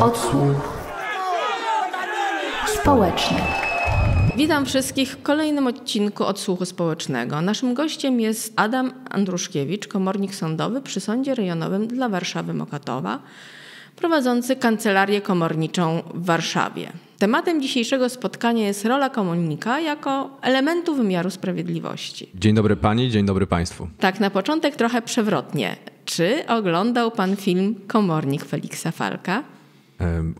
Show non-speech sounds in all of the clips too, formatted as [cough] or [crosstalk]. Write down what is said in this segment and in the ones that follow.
Odsłuch społeczny. Witam wszystkich w kolejnym odcinku Odsłuchu Społecznego. Naszym gościem jest Adam Andruszkiewicz, komornik sądowy przy Sądzie Rejonowym dla Warszawy Mokatowa, prowadzący kancelarię komorniczą w Warszawie. Tematem dzisiejszego spotkania jest rola komornika jako elementu wymiaru sprawiedliwości. Dzień dobry Pani, dzień dobry Państwu. Tak, na początek trochę przewrotnie. Czy oglądał Pan film Komornik Feliksa Falka?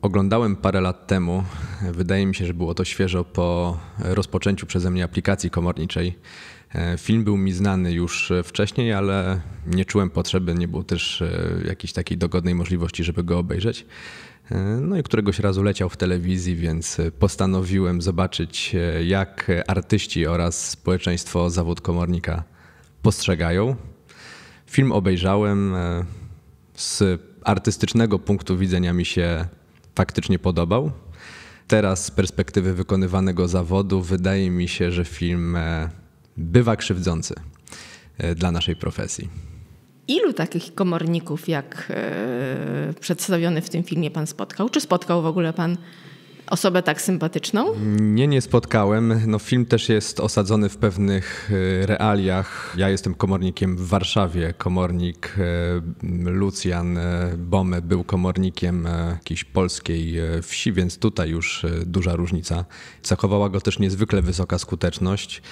Oglądałem parę lat temu, wydaje mi się, że było to świeżo po rozpoczęciu przeze mnie aplikacji komorniczej. Film był mi znany już e, wcześniej, ale nie czułem potrzeby, nie było też e, jakiejś takiej dogodnej możliwości, żeby go obejrzeć. E, no i któregoś razu leciał w telewizji, więc postanowiłem zobaczyć, jak artyści oraz społeczeństwo zawód komornika postrzegają. Film obejrzałem z artystycznego punktu widzenia mi się faktycznie podobał. Teraz z perspektywy wykonywanego zawodu wydaje mi się, że film e, bywa krzywdzący e, dla naszej profesji. Ilu takich komorników, jak e, przedstawiony w tym filmie, pan spotkał? Czy spotkał w ogóle pan osobę tak sympatyczną? Nie, nie spotkałem. No, film też jest osadzony w pewnych y, realiach. Ja jestem komornikiem w Warszawie. Komornik y, Lucjan y, Bome był komornikiem jakiejś polskiej wsi, więc tutaj już duża różnica. Zachowała go też niezwykle wysoka skuteczność.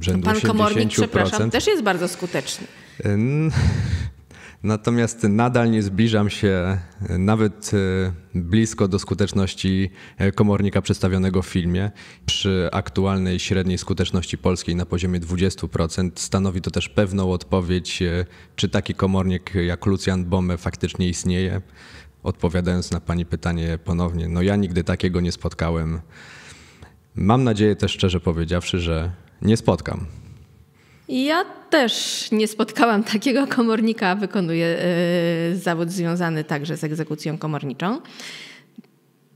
Rzędu Pan komornik, przepraszam, też jest bardzo skuteczny. [laughs] Natomiast nadal nie zbliżam się e, nawet e, blisko do skuteczności e, komornika przedstawionego w filmie. Przy aktualnej średniej skuteczności polskiej na poziomie 20% stanowi to też pewną odpowiedź, czy taki komornik jak Lucian Bome faktycznie istnieje. Odpowiadając na Pani pytanie ponownie, no ja nigdy takiego nie spotkałem. Mam nadzieję też szczerze powiedziawszy, że nie spotkam. Ja też nie spotkałam takiego komornika, wykonuję e, zawód związany także z egzekucją komorniczą.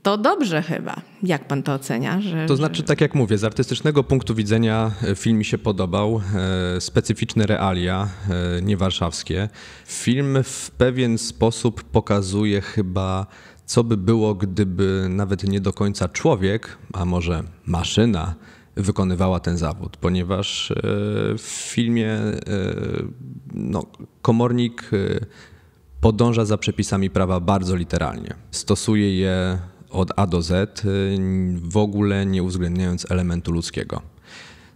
To dobrze chyba. Jak pan to ocenia? Że, to znaczy, tak jak mówię, z artystycznego punktu widzenia e, film mi się podobał. E, specyficzne realia, nie warszawskie. Film w pewien sposób pokazuje chyba co by było, gdyby nawet nie do końca człowiek, a może maszyna, wykonywała ten zawód, ponieważ e, w filmie e, no, komornik e, podąża za przepisami prawa bardzo literalnie. Stosuje je od A do Z, w ogóle nie uwzględniając elementu ludzkiego.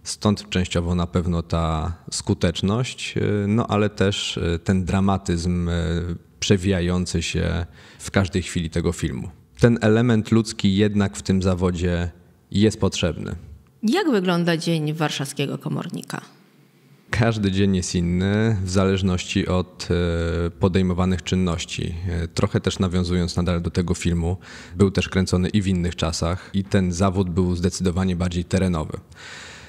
Stąd częściowo na pewno ta skuteczność, no ale też ten dramatyzm przewijający się w każdej chwili tego filmu. Ten element ludzki jednak w tym zawodzie jest potrzebny. Jak wygląda dzień warszawskiego komornika? Każdy dzień jest inny w zależności od e, podejmowanych czynności. E, trochę też nawiązując nadal do tego filmu, był też kręcony i w innych czasach, i ten zawód był zdecydowanie bardziej terenowy.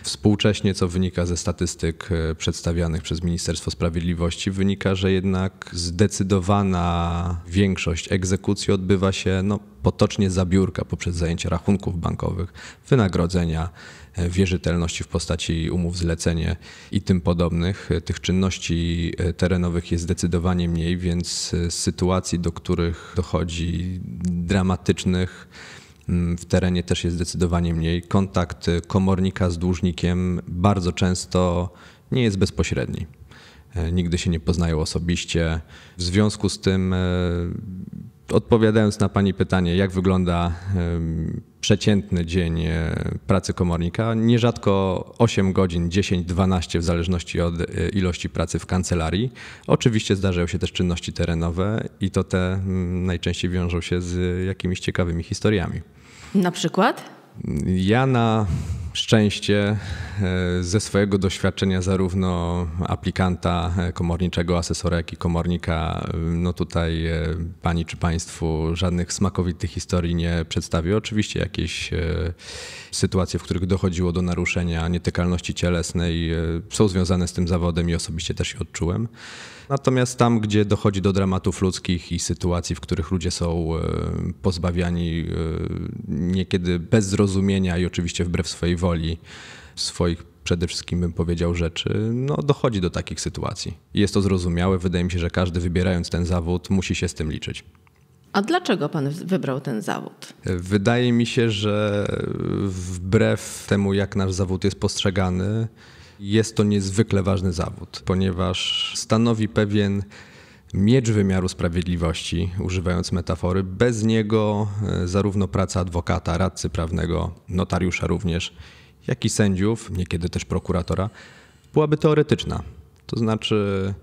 Współcześnie, co wynika ze statystyk e, przedstawianych przez Ministerstwo Sprawiedliwości, wynika, że jednak zdecydowana większość egzekucji odbywa się no, potocznie za biurka poprzez zajęcie rachunków bankowych, wynagrodzenia, E, wierzytelności w postaci umów zlecenie i tym podobnych. E, tych czynności e, terenowych jest zdecydowanie mniej, więc z sytuacji, do których dochodzi dramatycznych, w terenie też jest zdecydowanie mniej. Kontakt komornika z dłużnikiem bardzo często nie jest bezpośredni. Nigdy się nie poznają osobiście. W związku z tym, odpowiadając na Pani pytanie, jak wygląda przeciętny dzień e, pracy komornika, nierzadko 8 godzin, 10, 12 w zależności od e, ilości pracy w kancelarii. Oczywiście zdarzają się też czynności terenowe i to te mm, najczęściej wiążą się z e, jakimiś ciekawymi historiami. Na przykład? Ja na szczęście e, ze swojego doświadczenia zarówno aplikanta e, komorniczego, asesora, jak i komornika, no tutaj e, pani czy państwu żadnych smakowitych historii nie przedstawię. Oczywiście jakieś sytuacje, w których dochodziło do naruszenia nietykalności cielesnej są związane z tym zawodem i osobiście też je odczułem. Natomiast tam, gdzie dochodzi do dramatów ludzkich i sytuacji, w których ludzie są e, pozbawiani e, niekiedy bez zrozumienia i oczywiście wbrew swojej woli, swoich przede wszystkim bym powiedział rzeczy, no dochodzi do takich sytuacji. Jest to zrozumiałe. Wydaje mi się, że każdy wybierając ten zawód musi się z tym liczyć. A dlaczego pan wybrał ten zawód? Wydaje mi się, że wbrew temu, jak nasz zawód jest postrzegany, jest to niezwykle ważny zawód, ponieważ stanowi pewien miecz wymiaru sprawiedliwości, używając metafory. Bez niego e, zarówno praca adwokata, radcy prawnego, notariusza również, jak i sędziów, niekiedy też prokuratora, byłaby teoretyczna. To znaczy,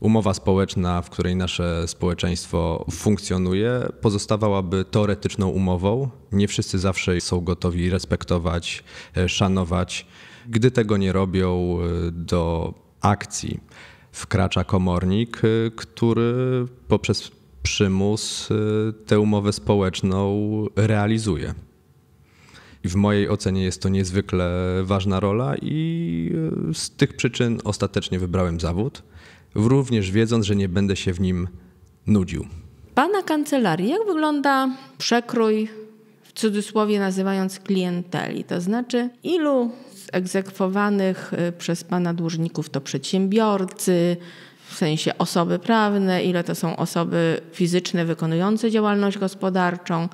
umowa społeczna, w której nasze społeczeństwo funkcjonuje, pozostawałaby teoretyczną umową. Nie wszyscy zawsze są gotowi respektować, e, szanować gdy tego nie robią, y, do akcji wkracza komornik, y, który poprzez przymus y, tę umowę społeczną realizuje. I w mojej ocenie jest to niezwykle ważna rola, i z tych przyczyn ostatecznie wybrałem zawód, również wiedząc, że nie będę się w nim nudził. Pana kancelarii, jak wygląda przekrój cudzysłowie nazywając klienteli. To znaczy, ilu z egzekwowanych y, przez pana dłużników to przedsiębiorcy, w sensie osoby prawne, ile to są osoby fizyczne wykonujące działalność gospodarczą,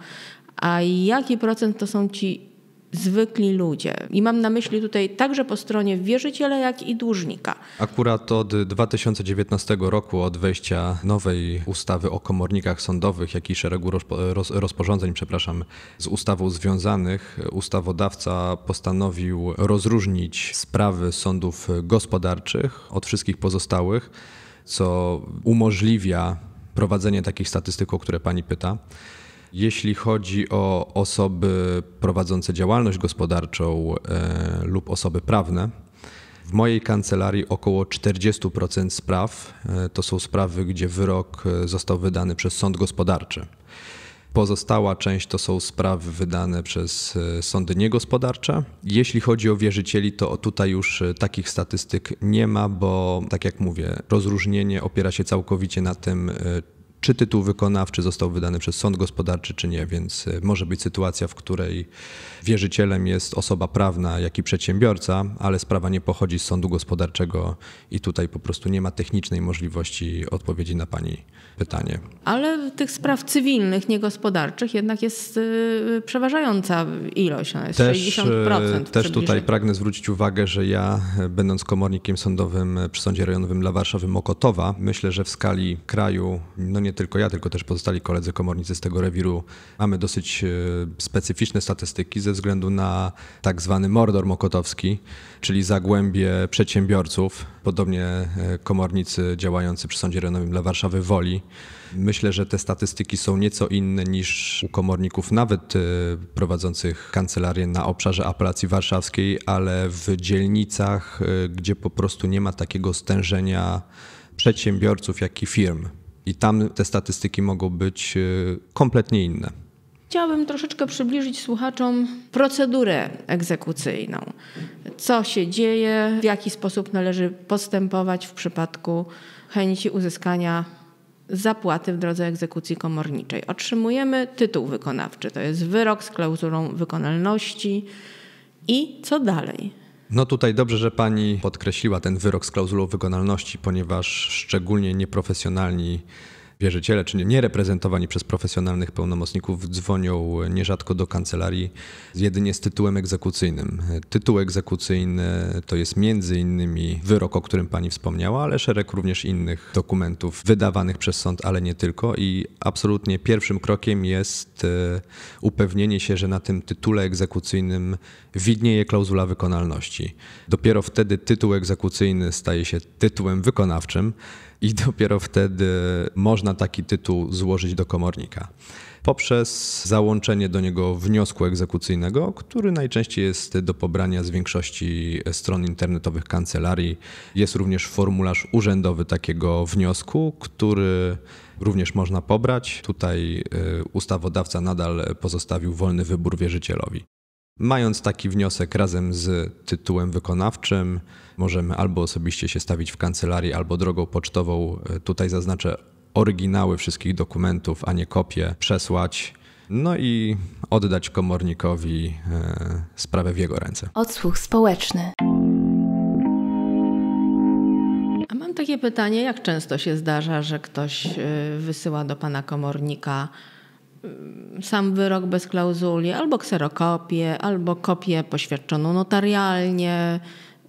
a jaki procent to są ci zwykli ludzie. I mam na myśli tutaj także po stronie wierzyciela, jak i dłużnika. Akurat od 2019 roku, od wejścia nowej ustawy o komornikach sądowych, jak i szeregu rozporządzeń, przepraszam, z ustawą związanych, ustawodawca postanowił rozróżnić sprawy sądów gospodarczych od wszystkich pozostałych, co umożliwia prowadzenie takich statystyk, o które pani pyta. Jeśli chodzi o osoby prowadzące działalność gospodarczą e, lub osoby prawne, w mojej kancelarii około 40% spraw e, to są sprawy, gdzie wyrok e, został wydany przez sąd gospodarczy. Pozostała część to są sprawy wydane przez e, sądy niegospodarcze. Jeśli chodzi o wierzycieli, to tutaj już e, takich statystyk nie ma, bo tak jak mówię, rozróżnienie opiera się całkowicie na tym, czy tytuł wykonawczy został wydany przez sąd gospodarczy, czy nie, więc e, może być sytuacja, w której wierzycielem jest osoba prawna, jak i przedsiębiorca, ale sprawa nie pochodzi z sądu gospodarczego i tutaj po prostu nie ma technicznej możliwości odpowiedzi na Pani pytanie. Ale tych spraw cywilnych, niegospodarczych jednak jest y, przeważająca ilość, ona no jest też, 60%. E, też tutaj pragnę zwrócić uwagę, że ja e, będąc komornikiem sądowym przy Sądzie Rejonowym dla Warszawy Mokotowa, myślę, że w skali kraju, no nie nie tylko ja, tylko też pozostali koledzy komornicy z tego rewiru, mamy dosyć e, specyficzne statystyki ze względu na tak zwany mordor mokotowski, czyli zagłębie przedsiębiorców, podobnie e, komornicy działający przy Sądzie renowym dla Warszawy Woli. Myślę, że te statystyki są nieco inne niż u komorników, nawet e, prowadzących kancelarię na obszarze apelacji warszawskiej, ale w dzielnicach, gdzie po prostu nie ma takiego stężenia przedsiębiorców, jak i firm i tam te statystyki mogą być e, kompletnie inne. Chciałabym troszeczkę przybliżyć słuchaczom procedurę egzekucyjną. Co się dzieje, w jaki sposób należy postępować w przypadku chęci uzyskania zapłaty w drodze egzekucji komorniczej. Otrzymujemy tytuł wykonawczy, to jest wyrok z klauzulą wykonalności. I co dalej? No tutaj dobrze, że pani podkreśliła ten wyrok z klauzulą wykonalności, ponieważ szczególnie nieprofesjonalni wierzyciele, czy nie reprezentowani przez profesjonalnych pełnomocników, dzwonią e, nierzadko do kancelarii jedynie z tytułem egzekucyjnym. E, tytuł egzekucyjny to jest między innymi wyrok, o którym pani wspomniała, ale szereg również innych dokumentów wydawanych przez sąd, ale nie tylko. I absolutnie pierwszym krokiem jest e, upewnienie się, że na tym tytule egzekucyjnym widnieje klauzula wykonalności. Dopiero wtedy tytuł egzekucyjny staje się tytułem wykonawczym i dopiero wtedy można taki tytuł złożyć do komornika poprzez załączenie do niego wniosku egzekucyjnego, który najczęściej jest do pobrania z większości stron internetowych kancelarii. Jest również formularz urzędowy takiego wniosku, który również można pobrać. Tutaj e, ustawodawca nadal pozostawił wolny wybór wierzycielowi. Mając taki wniosek razem z tytułem wykonawczym, możemy albo osobiście się stawić w kancelarii, albo drogą pocztową. E, tutaj zaznaczę oryginały wszystkich dokumentów, a nie kopie, przesłać. No i oddać komornikowi e, sprawę w jego ręce. Odsłuch społeczny. A mam takie pytanie, jak często się zdarza, że ktoś e, wysyła do pana komornika Y, sam wyrok bez klauzuli, albo kserokopię, albo kopię poświadczoną notarialnie.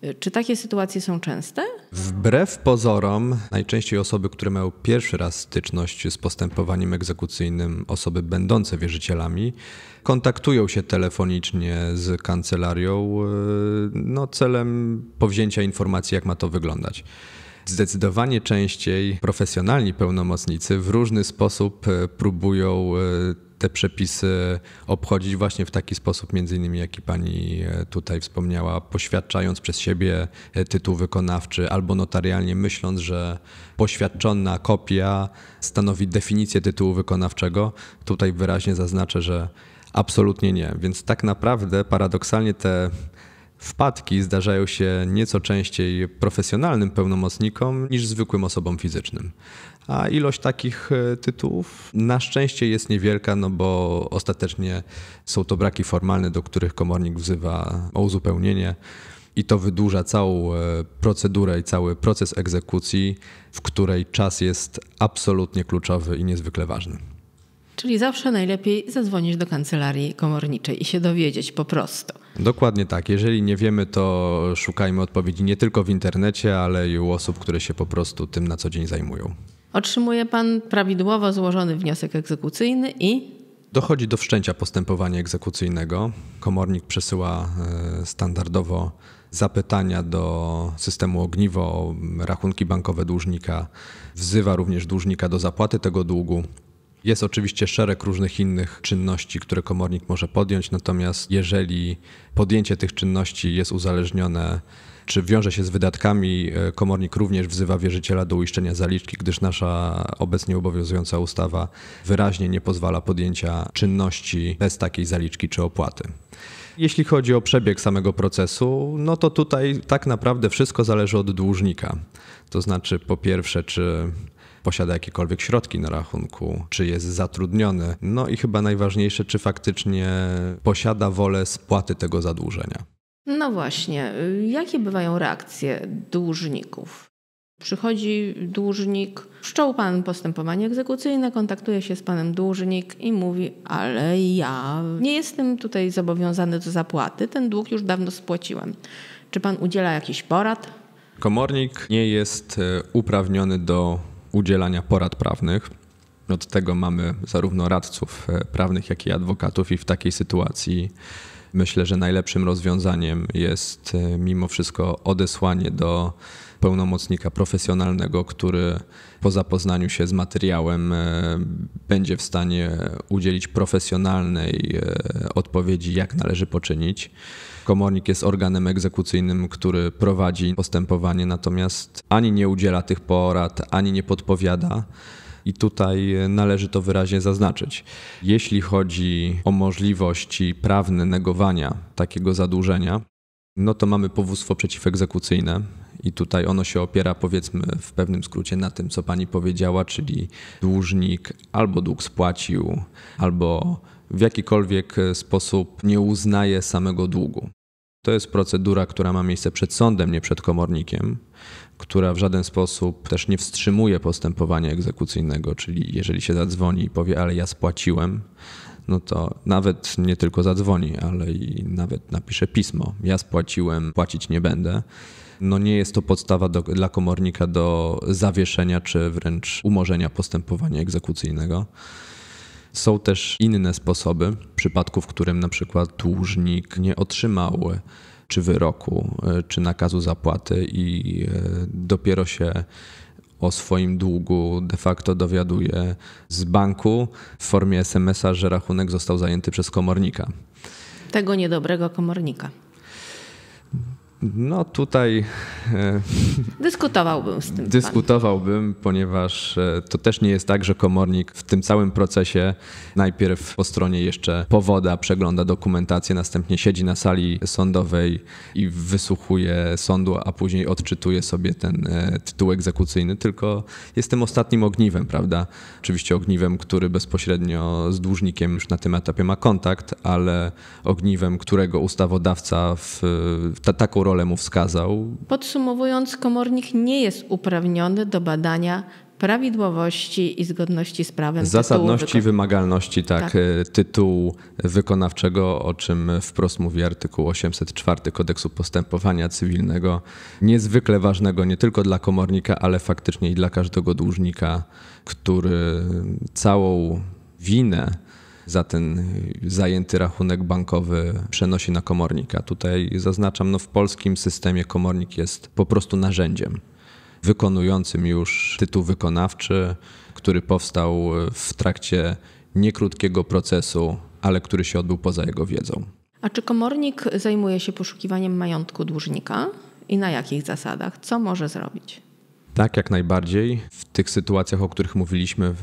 Y, czy takie sytuacje są częste? Wbrew pozorom, najczęściej osoby, które mają pierwszy raz styczność z postępowaniem egzekucyjnym, osoby będące wierzycielami, kontaktują się telefonicznie z kancelarią y, no, celem powzięcia informacji, jak ma to wyglądać. Zdecydowanie częściej profesjonalni pełnomocnicy w różny sposób e, próbują e, te przepisy obchodzić właśnie w taki sposób, między innymi jaki pani e, tutaj wspomniała, poświadczając przez siebie tytuł wykonawczy albo notarialnie myśląc, że poświadczona kopia stanowi definicję tytułu wykonawczego. Tutaj wyraźnie zaznaczę, że absolutnie nie. Więc tak naprawdę paradoksalnie te Wpadki zdarzają się nieco częściej profesjonalnym pełnomocnikom niż zwykłym osobom fizycznym. A ilość takich e, tytułów na szczęście jest niewielka, no bo ostatecznie są to braki formalne, do których komornik wzywa o uzupełnienie i to wydłuża całą e, procedurę i cały proces egzekucji, w której czas jest absolutnie kluczowy i niezwykle ważny. Czyli zawsze najlepiej zadzwonić do kancelarii komorniczej i się dowiedzieć po prostu. Dokładnie tak. Jeżeli nie wiemy, to szukajmy odpowiedzi nie tylko w internecie, ale i u osób, które się po prostu tym na co dzień zajmują. Otrzymuje pan prawidłowo złożony wniosek egzekucyjny i Dochodzi do wszczęcia postępowania egzekucyjnego. Komornik przesyła e, standardowo zapytania do systemu ogniwo rachunki bankowe dłużnika. Wzywa również dłużnika do zapłaty tego długu. Jest oczywiście szereg różnych innych czynności, które komornik może podjąć, natomiast jeżeli podjęcie tych czynności jest uzależnione czy wiąże się z wydatkami, e, komornik również wzywa wierzyciela do uiszczenia zaliczki, gdyż nasza obecnie obowiązująca ustawa wyraźnie nie pozwala podjęcia czynności bez takiej zaliczki czy opłaty. Jeśli chodzi o przebieg samego procesu, no to tutaj tak naprawdę wszystko zależy od dłużnika. To znaczy, po pierwsze, czy posiada jakiekolwiek środki na rachunku, czy jest zatrudniony. No i chyba najważniejsze, czy faktycznie posiada wolę spłaty tego zadłużenia. No właśnie, jakie bywają reakcje dłużników? Przychodzi dłużnik, wszczął pan postępowanie egzekucyjne, kontaktuje się z panem dłużnik i mówi: Ale ja nie jestem tutaj zobowiązany do zapłaty, ten dług już dawno spłaciłem. Czy pan udziela jakiś porad? Komornik nie jest e, uprawniony do udzielania porad prawnych. Od tego mamy zarówno radców e, prawnych, jak i adwokatów, i w takiej sytuacji myślę, że najlepszym rozwiązaniem jest e, mimo wszystko odesłanie do pełnomocnika profesjonalnego, który po zapoznaniu się z materiałem e, będzie w stanie udzielić profesjonalnej e, odpowiedzi, jak należy poczynić. Komornik jest organem egzekucyjnym, który prowadzi postępowanie, natomiast ani nie udziela tych porad, ani nie podpowiada. I tutaj e, należy to wyraźnie zaznaczyć. Jeśli chodzi o możliwości prawne negowania takiego zadłużenia, no to mamy powództwo przeciwegzekucyjne, i tutaj ono się opiera, powiedzmy, w pewnym skrócie na tym, co pani powiedziała, czyli dłużnik albo dług spłacił, albo w jakikolwiek sposób nie uznaje samego długu. To jest procedura, która ma miejsce przed sądem, nie przed komornikiem, która w żaden sposób też nie wstrzymuje postępowania egzekucyjnego, czyli jeżeli się zadzwoni i powie, ale ja spłaciłem, no to nawet nie tylko zadzwoni, ale i nawet napisze pismo, ja spłaciłem, płacić nie będę no nie jest to podstawa do, dla komornika do zawieszenia czy wręcz umorzenia postępowania egzekucyjnego. Są też inne sposoby, w przypadku, w którym na przykład dłużnik nie otrzymał e, czy wyroku, e, czy nakazu zapłaty i e, dopiero się o swoim długu de facto dowiaduje z banku w formie SMS-a, że rachunek został zajęty przez komornika. Tego niedobrego komornika. No tutaj. E, dyskutowałbym z tym. Dyskutowałbym, ponieważ e, to też nie jest tak, że komornik w tym całym procesie najpierw po stronie jeszcze powoda przegląda dokumentację, następnie siedzi na sali sądowej i wysłuchuje sądu, a później odczytuje sobie ten e, tytuł egzekucyjny, tylko jest tym ostatnim ogniwem, prawda? Oczywiście ogniwem, który bezpośrednio z dłużnikiem już na tym etapie ma kontakt, ale ogniwem, którego ustawodawca w ta, taką rolę rolę mu wskazał. Podsumowując, komornik nie jest uprawniony do badania prawidłowości i zgodności z prawem. Zasadności i wymagalności, tak, tak, e, tytułu wykonawczego, o czym wprost mówi artykuł 804 kodeksu postępowania cywilnego. Niezwykle ważnego nie tylko dla komornika, ale faktycznie i dla każdego dłużnika, który całą winę za ten y, zajęty rachunek bankowy przenosi na komornika. Tutaj zaznaczam, no w polskim systemie komornik jest po prostu narzędziem wykonującym już tytuł wykonawczy, który powstał y, w trakcie niekrótkiego procesu, ale który się odbył poza jego wiedzą. A czy komornik zajmuje się poszukiwaniem majątku dłużnika i na jakich zasadach? Co może zrobić? Tak, jak najbardziej. W tych sytuacjach, o których mówiliśmy,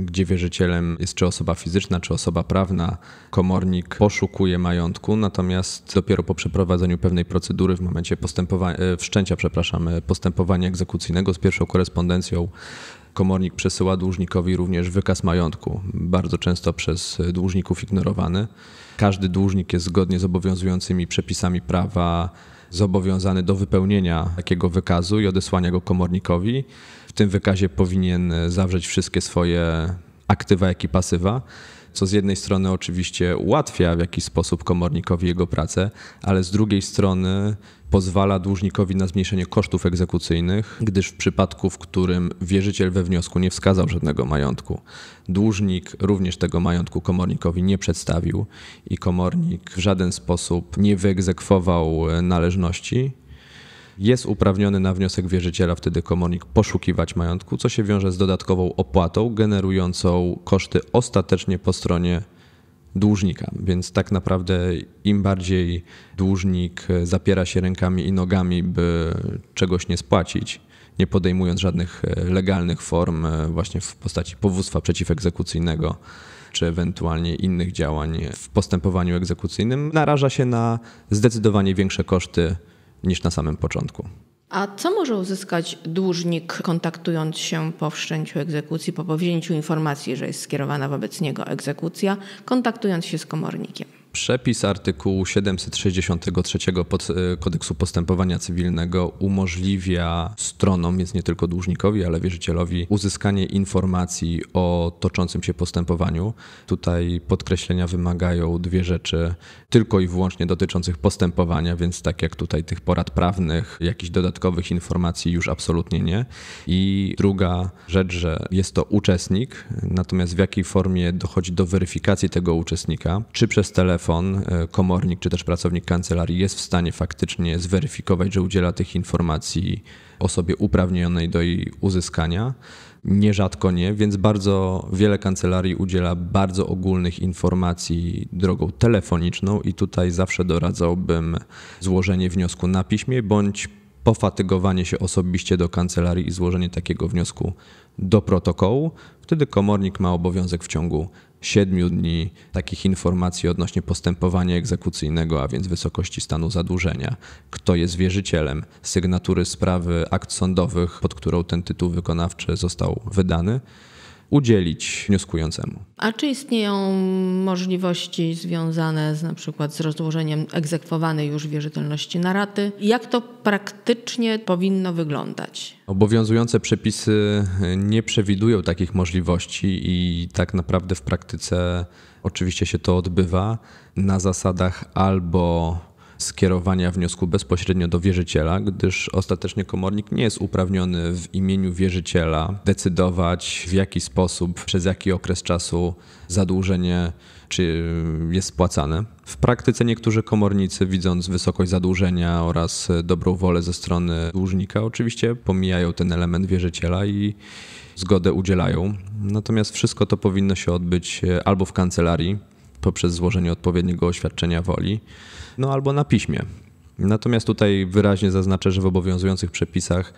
gdzie wierzycielem jest czy osoba fizyczna, czy osoba prawna, komornik poszukuje majątku, natomiast dopiero po przeprowadzeniu pewnej procedury w momencie postępowania, e, wszczęcia, przepraszam, e, postępowania egzekucyjnego z pierwszą korespondencją komornik przesyła dłużnikowi również wykaz majątku, bardzo często przez dłużników ignorowany. Każdy dłużnik jest zgodnie z obowiązującymi przepisami prawa zobowiązany do wypełnienia takiego wykazu i odesłania go komornikowi. W tym wykazie powinien zawrzeć wszystkie swoje aktywa, jak i pasywa co z jednej strony oczywiście ułatwia w jakiś sposób komornikowi jego pracę, ale z drugiej strony pozwala dłużnikowi na zmniejszenie kosztów egzekucyjnych, gdyż w przypadku, w którym wierzyciel we wniosku nie wskazał żadnego majątku, dłużnik również tego majątku komornikowi nie przedstawił i komornik w żaden sposób nie wyegzekwował należności, jest uprawniony na wniosek wierzyciela wtedy komornik poszukiwać majątku, co się wiąże z dodatkową opłatą generującą koszty ostatecznie po stronie dłużnika. Więc tak naprawdę im bardziej dłużnik zapiera się rękami i nogami, by czegoś nie spłacić, nie podejmując żadnych e, legalnych form e, właśnie w postaci powództwa przeciwegzekucyjnego czy ewentualnie innych działań w postępowaniu egzekucyjnym, naraża się na zdecydowanie większe koszty niż na samym początku. A co może uzyskać dłużnik, kontaktując się po wszczęciu egzekucji, po powzięciu informacji, że jest skierowana wobec niego egzekucja, kontaktując się z komornikiem? Przepis artykułu 763 pod, e, kodeksu postępowania cywilnego umożliwia stronom, więc nie tylko dłużnikowi, ale wierzycielowi, uzyskanie informacji o toczącym się postępowaniu. Tutaj podkreślenia wymagają dwie rzeczy, tylko i wyłącznie dotyczących postępowania, więc tak jak tutaj tych porad prawnych, jakichś dodatkowych informacji już absolutnie nie. I druga rzecz, że jest to uczestnik, natomiast w jakiej formie dochodzi do weryfikacji tego uczestnika, czy przez telefon, telefon, e, komornik czy też pracownik kancelarii jest w stanie faktycznie zweryfikować, że udziela tych informacji osobie uprawnionej do jej uzyskania. Nierzadko nie, więc bardzo wiele kancelarii udziela bardzo ogólnych informacji drogą telefoniczną i tutaj zawsze doradzałbym złożenie wniosku na piśmie bądź pofatygowanie się osobiście do kancelarii i złożenie takiego wniosku do protokołu. Wtedy komornik ma obowiązek w ciągu siedmiu dni takich informacji odnośnie postępowania egzekucyjnego, a więc wysokości stanu zadłużenia, kto jest wierzycielem, sygnatury sprawy, akt sądowych, pod którą ten tytuł wykonawczy został wydany udzielić wnioskującemu. A czy istnieją możliwości związane z na przykład z rozłożeniem egzekwowanej już wierzytelności na raty? Jak to praktycznie powinno wyglądać? Obowiązujące przepisy nie przewidują takich możliwości i tak naprawdę w praktyce oczywiście się to odbywa na zasadach albo skierowania wniosku bezpośrednio do wierzyciela, gdyż ostatecznie komornik nie jest uprawniony w imieniu wierzyciela decydować w jaki sposób, przez jaki okres czasu zadłużenie czy jest spłacane. W praktyce niektórzy komornicy, widząc wysokość zadłużenia oraz dobrą wolę ze strony dłużnika, oczywiście pomijają ten element wierzyciela i zgodę udzielają. Natomiast wszystko to powinno się odbyć e, albo w kancelarii poprzez złożenie odpowiedniego oświadczenia woli, no albo na piśmie. Natomiast tutaj wyraźnie zaznaczę, że w obowiązujących przepisach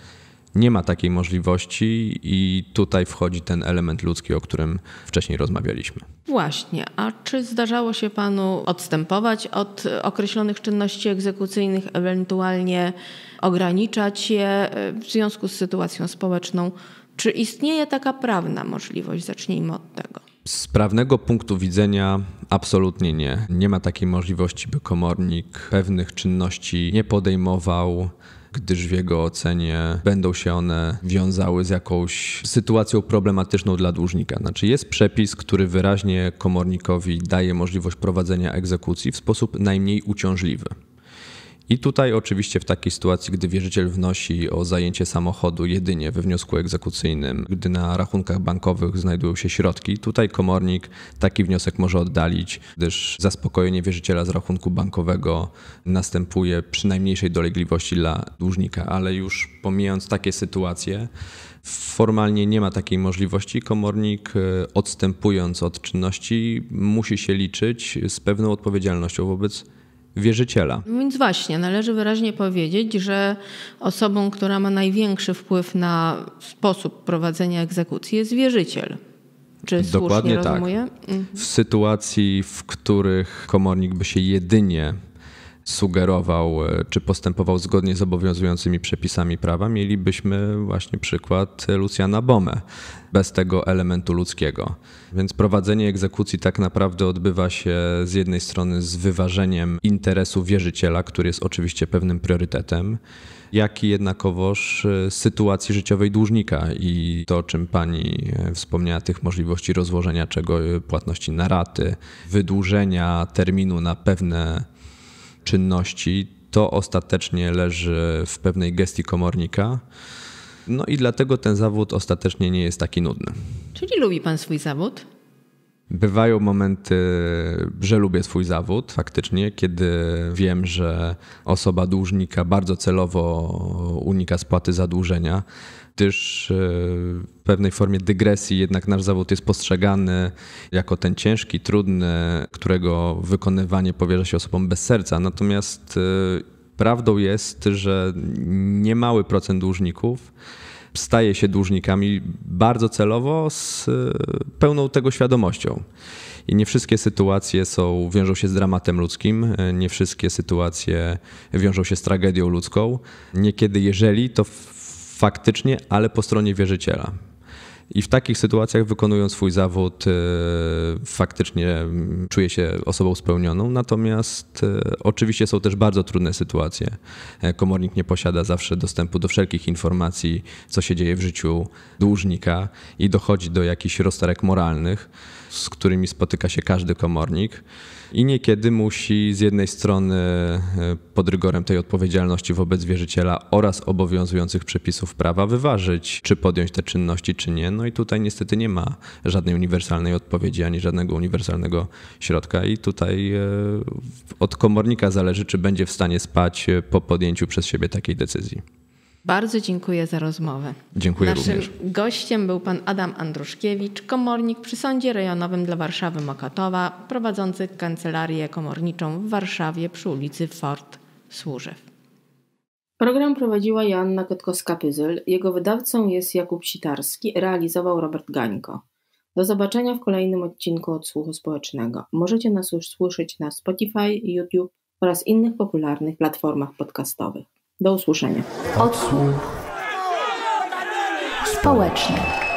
nie ma takiej możliwości i tutaj wchodzi ten element ludzki, o którym wcześniej rozmawialiśmy. Właśnie, a czy zdarzało się panu odstępować od określonych czynności egzekucyjnych, ewentualnie ograniczać je w związku z sytuacją społeczną? Czy istnieje taka prawna możliwość? Zacznijmy od tego. Z prawnego punktu widzenia absolutnie nie. Nie ma takiej możliwości, by komornik pewnych czynności nie podejmował, gdyż w jego ocenie będą się one wiązały z jakąś sytuacją problematyczną dla dłużnika. Znaczy jest przepis, który wyraźnie komornikowi daje możliwość prowadzenia egzekucji w sposób najmniej uciążliwy. I tutaj oczywiście w takiej sytuacji, gdy wierzyciel wnosi o zajęcie samochodu jedynie we wniosku egzekucyjnym, gdy na rachunkach bankowych znajdują się środki, tutaj komornik taki wniosek może oddalić, gdyż zaspokojenie wierzyciela z rachunku bankowego następuje przy najmniejszej dolegliwości dla dłużnika, ale już pomijając takie sytuacje, Formalnie nie ma takiej możliwości. Komornik, e, odstępując od czynności, musi się liczyć z pewną odpowiedzialnością wobec wierzyciela. Więc właśnie, należy wyraźnie powiedzieć, że osobą, która ma największy wpływ na sposób prowadzenia egzekucji jest wierzyciel. Czy Dokładnie tak. Rozumie? W sytuacji, w których komornik by się jedynie sugerował e, czy postępował zgodnie z obowiązującymi przepisami prawa, mielibyśmy właśnie przykład Luciana Bomę bez tego elementu ludzkiego. Więc prowadzenie egzekucji tak naprawdę odbywa się z jednej strony z wyważeniem interesu wierzyciela, który jest oczywiście pewnym priorytetem, jak i jednakowoż e, sytuacji życiowej dłużnika i to, o czym pani e, wspomniała, tych możliwości rozłożenia czego płatności na raty, wydłużenia terminu na pewne czynności, to ostatecznie leży w pewnej gestii komornika. No i dlatego ten zawód ostatecznie nie jest taki nudny. Czyli lubi pan swój zawód? Bywają momenty, że lubię swój zawód faktycznie, kiedy wiem, że osoba dłużnika bardzo celowo unika spłaty zadłużenia gdyż e, w pewnej formie dygresji jednak nasz zawód jest postrzegany jako ten ciężki, trudny, którego wykonywanie powierza się osobom bez serca. Natomiast e, prawdą jest, że niemały procent dłużników staje się dłużnikami bardzo celowo z e, pełną tego świadomością. I nie wszystkie sytuacje są, wiążą się z dramatem ludzkim, nie wszystkie sytuacje wiążą się z tragedią ludzką. Niekiedy, jeżeli to w faktycznie, ale po stronie wierzyciela. I w takich sytuacjach, wykonując swój zawód, e, faktycznie mm, czuję się osobą spełnioną. Natomiast e, oczywiście są też bardzo trudne sytuacje. E, komornik nie posiada zawsze dostępu do wszelkich informacji, co się dzieje w życiu dłużnika i dochodzi do jakichś rozterek moralnych, z którymi spotyka się każdy komornik i niekiedy musi z jednej strony e, pod rygorem tej odpowiedzialności wobec wierzyciela oraz obowiązujących przepisów prawa wyważyć, czy podjąć te czynności, czy nie. No i tutaj niestety nie ma żadnej uniwersalnej odpowiedzi ani żadnego uniwersalnego środka, i tutaj e, od komornika zależy, czy będzie w stanie spać e, po podjęciu przez siebie takiej decyzji. Bardzo dziękuję za rozmowę. Dziękuję Naszym również. gościem był pan Adam Andruszkiewicz, komornik przy Sądzie Rejonowym dla Warszawy Mokatowa, prowadzący kancelarię komorniczą w Warszawie przy ulicy Fort Służew. Program prowadziła Joanna Kotkowska-Pyzyl. Jego wydawcą jest Jakub Sitarski, realizował Robert Gańko. Do zobaczenia w kolejnym odcinku Odsłuchu Społecznego. Możecie nas już słyszeć na Spotify, YouTube oraz innych popularnych platformach podcastowych. Do usłyszenia. Odsłuch społeczny.